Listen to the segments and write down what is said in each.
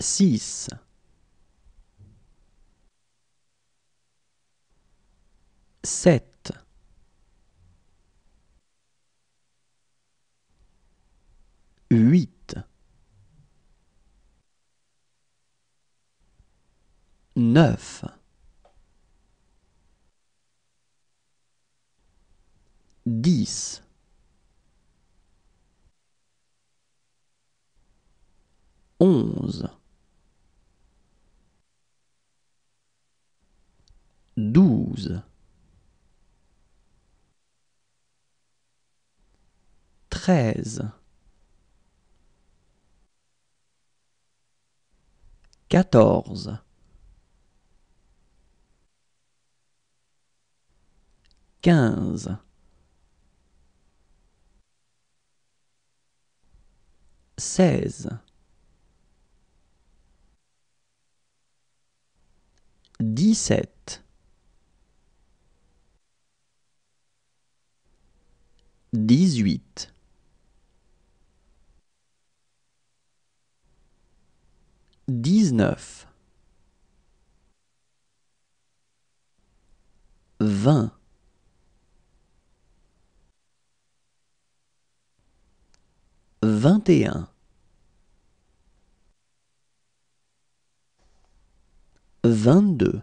6 7 8 9 10 11 12 13 14 15 16 17 18 19 20 21 22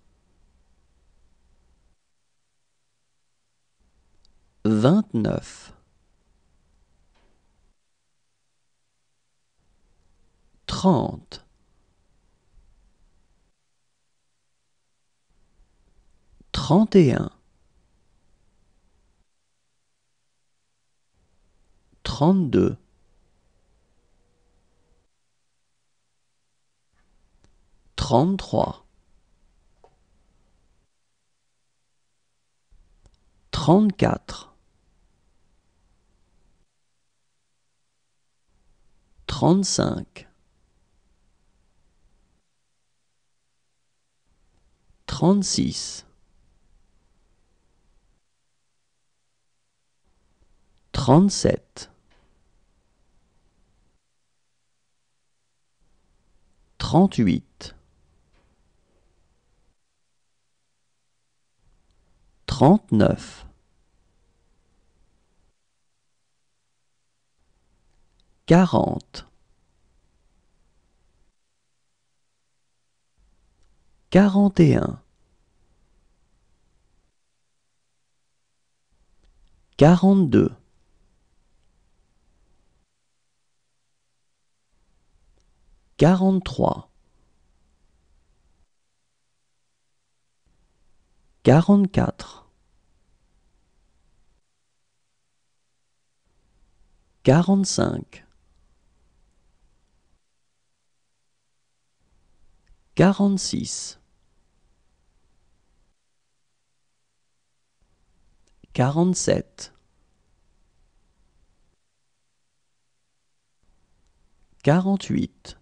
29 30 31 32 33 34 35 36 37 38 39 40 41 42 43 44 45 46 47 48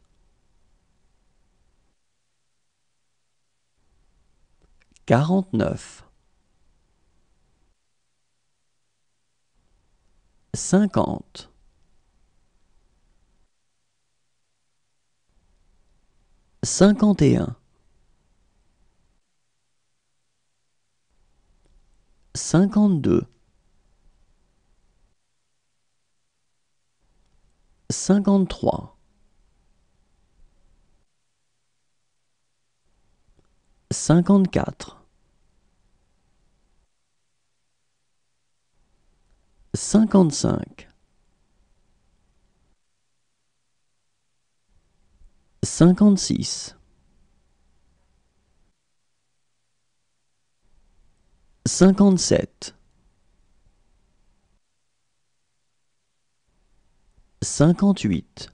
49 50 51 cinquante-deux. Cinquante-trois. Cinquante-quatre. Cinquante-cinq. Cinquante-six. 57 58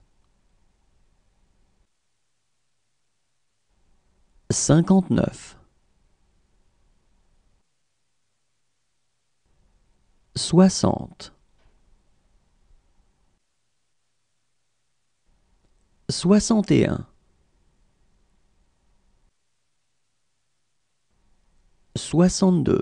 59 60 61 62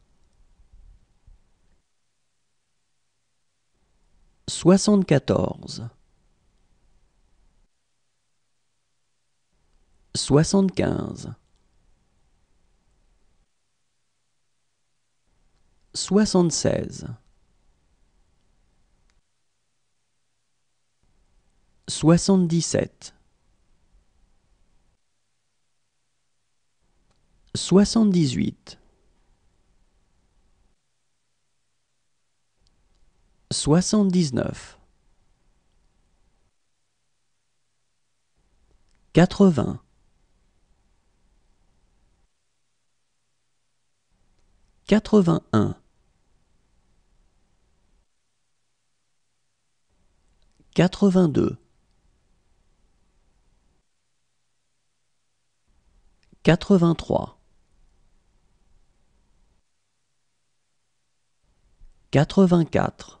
74 75 76 77 78 79 80 81 82 83 84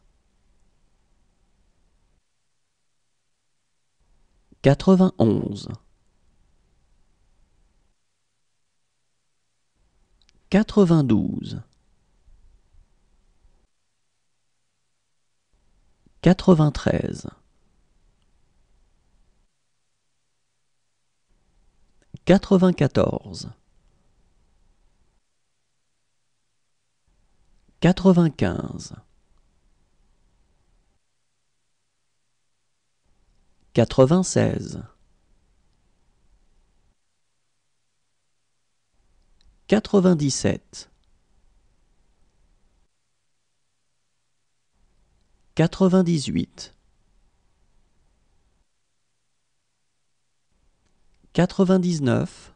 91 92 93 94 95 quatre-vingt-seize quatre-vingt-dix-sept quatre-vingt-dix-huit quatre-vingt-dix-neuf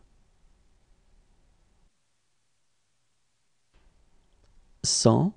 cent